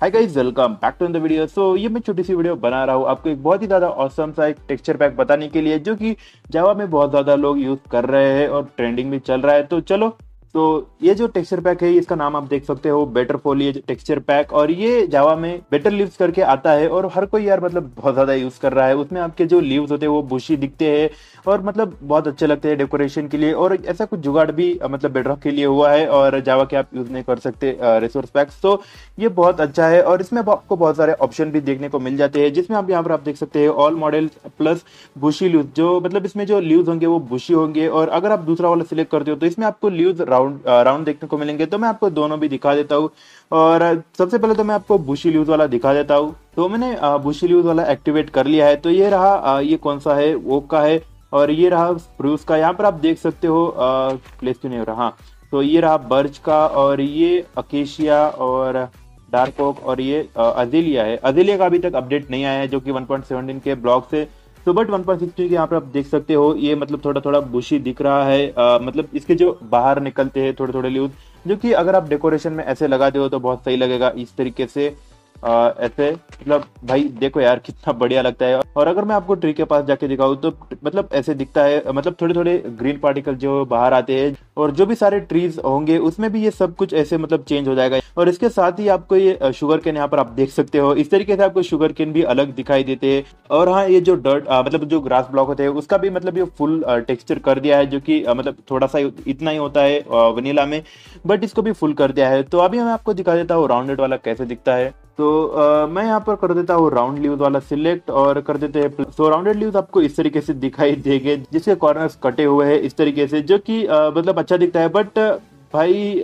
hi guys welcome back to the video so ये मैं छोटी सी वीडियो बना रहा हूँ आपको एक बहुत ही ज़्यादा औसम सा एक टेक्सचर पैक बताने के लिए जो कि जावा में बहुत ज़्यादा लोग यूज़ कर रहे हैं और ट्रेंडिंग भी चल रहा है तो चलो तो ये जो टेक्सचर पैक है इसका नाम आप देख सकते हो बेटर फोलिएज टेक्सचर पैक और ये जावा में बेटर लीव करके आता है और हर कोई यार मतलब बहुत ज़्यादा यूज़ कर रहा है उसमें आपके जो लीव्स होते हैं वो बुशी दिखते हैं और मतलब बहुत अच्छे लगते हैं डेकोरेशन के लिए और ऐसा कुछ जुगाड़ भी मतलब बेटर के लिए हुआ है और जावा के आप यूज़ नहीं कर सकते रिसोर्स पैक्स तो ये बहुत अच्छा है और इसमें आपको बहुत सारे ऑप्शन भी देखने को मिल जाते हैं जिसमें आप यहाँ पर आप देख सकते हैं all model plus bushy loose जो मतलब इसमें जो लीव होंगे वो बुशी होंगे और अगर आप दूसरा वाला सिलेक्ट करते हो तो इसमें आपको leave round round round uh, देखने को मिलेंगे तो मैं आपको दोनों भी दिखा देता हूँ और सबसे पहले तो मैं आपको बुशी ल्यूज वाला दिखा देता हूँ तो मैंने बुशी uh, ल्यूज वाला एक्टिवेट कर लिया है तो ये रहा uh, ये कौन सा है वो का है और ये रहा प्रूस का यहाँ पर आप देख सकते हो प्लेस क्यों नहीं हो रहा हाँ तो ये रहा बर्ज का और ये अकेशिया और डार्क ओक और ये अजिलिया है अजिलिया का अभी तक अपडेट नहीं आया है जो कि 1.17 के ब्लॉक से तो बट वन पॉइंट सिक्स यहाँ पर आप देख सकते हो ये मतलब थोड़ा थोड़ा बुशी दिख रहा है आ, मतलब इसके जो बाहर निकलते हैं थोड़े थोड़े ल्यूज जो कि अगर आप डेकोरेशन में ऐसे लगा दे तो बहुत सही लगेगा इस तरीके से आ, ऐसे मतलब भाई देखो यार कितना बढ़िया लगता है और अगर मैं आपको ट्री के पास जाके दिखाऊँ तो मतलब ऐसे दिखता है मतलब थोड़े थोड़े ग्रीन पार्टिकल जो बाहर आते हैं और जो भी सारे ट्रीज होंगे उसमें भी ये सब कुछ ऐसे मतलब चेंज हो जाएगा और इसके साथ ही आपको ये शुगर केन यहाँ पर आप देख सकते हो इस तरीके से आपको शुगर केन भी अलग दिखाई देते हैं और हाँ ये जो डर्ट मतलब जो ग्रास ब्लॉक होते हैं उसका भी मतलब ये फुल टेक्सचर कर दिया है जो कि मतलब थोड़ा सा इतना ही होता है वनीला में बट इसको भी फुल कर दिया है तो अभी मैं आपको दिखा देता हूँ राउंडेड वाला कैसे दिखता है तो आ, मैं यहाँ पर कर देता हूँ राउंड लीव वाला सिलेक्ट और कर देते हैं सो राउंडेड लीव आपको इस तरीके से दिखाई देंगे जिसके कॉर्नर्स कटे हुए हैं इस तरीके से जो कि मतलब अच्छा दिखता है बट भाई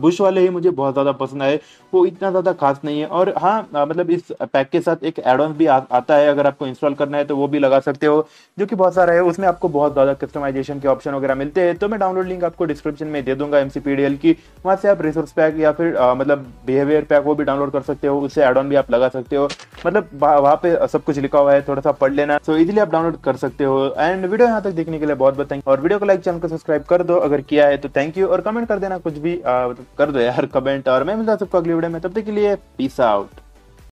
बुश वाले ही मुझे बहुत ज़्यादा पसंद आए वो इतना ज़्यादा खास नहीं है और हाँ मतलब इस पैक के साथ एक एडवांस भी आ, आता है अगर आपको इंस्टॉल करना है तो वो भी लगा सकते हो जो कि बहुत सारा है उसमें आपको बहुत ज़्यादा कस्टमाइजेशन के ऑप्शन वगैरह मिलते हैं तो मैं डाउनलोड लिंक आपको डिस्क्रिप्शन में दे दूंगा एम की वहाँ से आप रिसोर्स पैक या फिर आ, मतलब बिहेवियर पैक वो भी डाउनलोड कर सकते हो उससे एड ऑन भी आप लगा सकते हो मतलब वहाँ पे सब कुछ लिखा हुआ है थोड़ा सा पढ़ लेना सो इजिली आप डाउनलोड कर सकते हो एंड वीडियो यहाँ तक देखने के लिए बहुत बहुत थैंक और वीडियो को लाइक चैनल को सब्सक्राइब कर दो अगर किया है तो थैंक यू और कमेंट कमेंट कर देना कुछ भी आ, कर दो यार कमेंट और मैं मिलता हूँ सबको अगली वीडियो में तब तक के लिए पीस आउट